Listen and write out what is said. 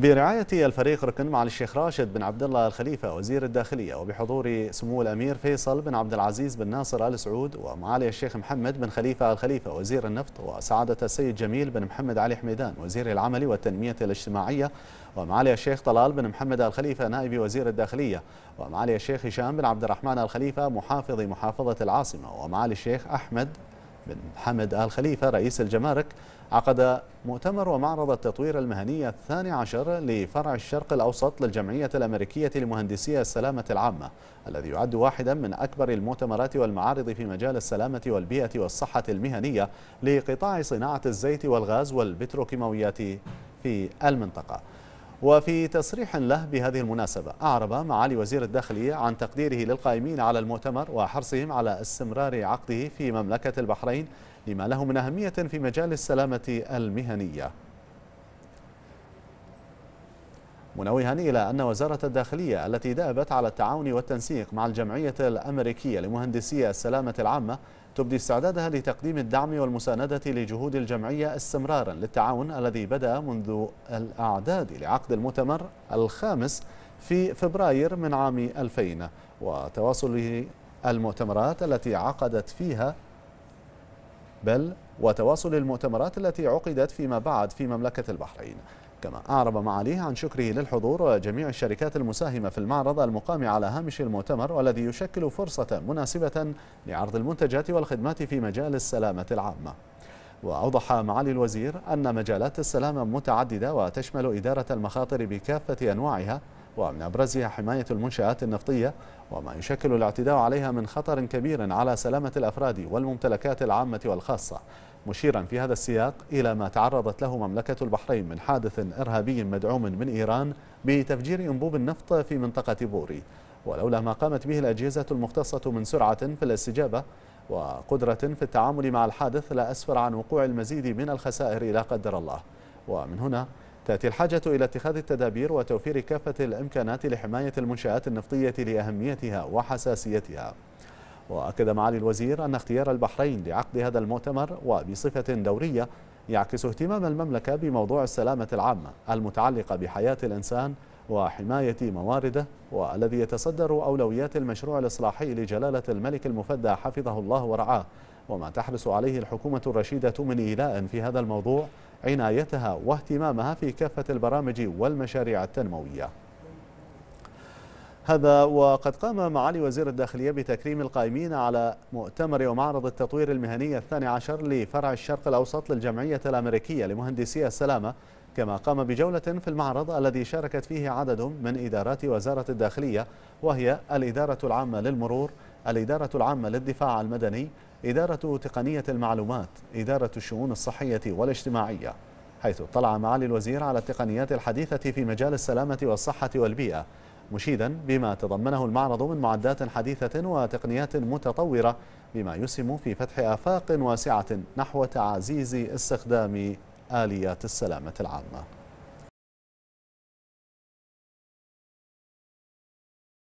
برعاية الفريق ركن معالي الشيخ راشد بن عبد الله الخليفة وزير الداخلية وبحضور سمو الأمير فيصل بن عبد العزيز بن ناصر آل سعود ومعالي الشيخ محمد بن خليفة الخليفة وزير النفط وسعادة السيد جميل بن محمد علي حميدان وزير العمل والتنمية الاجتماعية ومعالي الشيخ طلال بن محمد الخليفة نائب وزير الداخلية ومعالي الشيخ هشام بن عبد الرحمن الخليفة محافظ محافظة العاصمة ومعالي الشيخ أحمد بن حمد آل خليفة رئيس الجمارك عقد مؤتمر ومعرض التطوير المهني الثاني عشر لفرع الشرق الأوسط للجمعية الأمريكية لمهندسي السلامة العامة الذي يعد واحدا من أكبر المؤتمرات والمعارض في مجال السلامة والبيئة والصحة المهنية لقطاع صناعة الزيت والغاز والبتروكيماويات في المنطقة وفي تصريح له بهذه المناسبة أعرب معالي وزير الداخلية عن تقديره للقائمين على المؤتمر وحرصهم على استمرار عقده في مملكة البحرين لما له من أهمية في مجال السلامة المهنية منوها إلى أن وزارة الداخلية التي دأبت على التعاون والتنسيق مع الجمعية الأمريكية لمهندسي السلامة العامة تبدي استعدادها لتقديم الدعم والمساندة لجهود الجمعية استمرارا للتعاون الذي بدأ منذ الأعداد لعقد المؤتمر الخامس في فبراير من عام 2000 وتواصله المؤتمرات التي عقدت فيها بل وتواصل المؤتمرات التي عقدت فيما بعد في مملكة البحرين كما أعرب معاليه عن شكره للحضور وجميع الشركات المساهمة في المعرض المقام على هامش المؤتمر والذي يشكل فرصة مناسبة لعرض المنتجات والخدمات في مجال السلامة العامة وأوضح معالي الوزير أن مجالات السلامة متعددة وتشمل إدارة المخاطر بكافة أنواعها ومن أبرزها حماية المنشآت النفطية وما يشكل الاعتداء عليها من خطر كبير على سلامة الأفراد والممتلكات العامة والخاصة مشيرا في هذا السياق إلى ما تعرضت له مملكة البحرين من حادث إرهابي مدعوم من إيران بتفجير أنبوب النفط في منطقة بوري ولولا ما قامت به الأجهزة المختصة من سرعة في الاستجابة وقدرة في التعامل مع الحادث لأسفر أسفر عن وقوع المزيد من الخسائر لا قدر الله ومن هنا تأتي الحاجة إلى اتخاذ التدابير وتوفير كافة الإمكانات لحماية المنشآت النفطية لأهميتها وحساسيتها وأكد معالي الوزير أن اختيار البحرين لعقد هذا المؤتمر وبصفة دورية يعكس اهتمام المملكة بموضوع السلامة العامة المتعلقة بحياة الإنسان وحماية موارده والذي يتصدر أولويات المشروع الإصلاحي لجلالة الملك المفدى حفظه الله ورعاه وما تحرص عليه الحكومة الرشيدة من إيلاء في هذا الموضوع عنايتها واهتمامها في كافة البرامج والمشاريع التنموية هذا وقد قام معالي وزير الداخلية بتكريم القائمين على مؤتمر ومعرض التطوير المهني الثاني عشر لفرع الشرق الأوسط للجمعية الأمريكية لمهندسي السلامة كما قام بجولة في المعرض الذي شاركت فيه عدد من إدارات وزارة الداخلية وهي الإدارة العامة للمرور الإدارة العامة للدفاع المدني إدارة تقنية المعلومات إدارة الشؤون الصحية والاجتماعية حيث اطلع معالي الوزير على التقنيات الحديثة في مجال السلامة والصحة والبيئة مشيدا بما تضمنه المعرض من معدات حديثة وتقنيات متطورة بما يسهم في فتح آفاق واسعة نحو تعزيز استخدام آليات السلامة العامة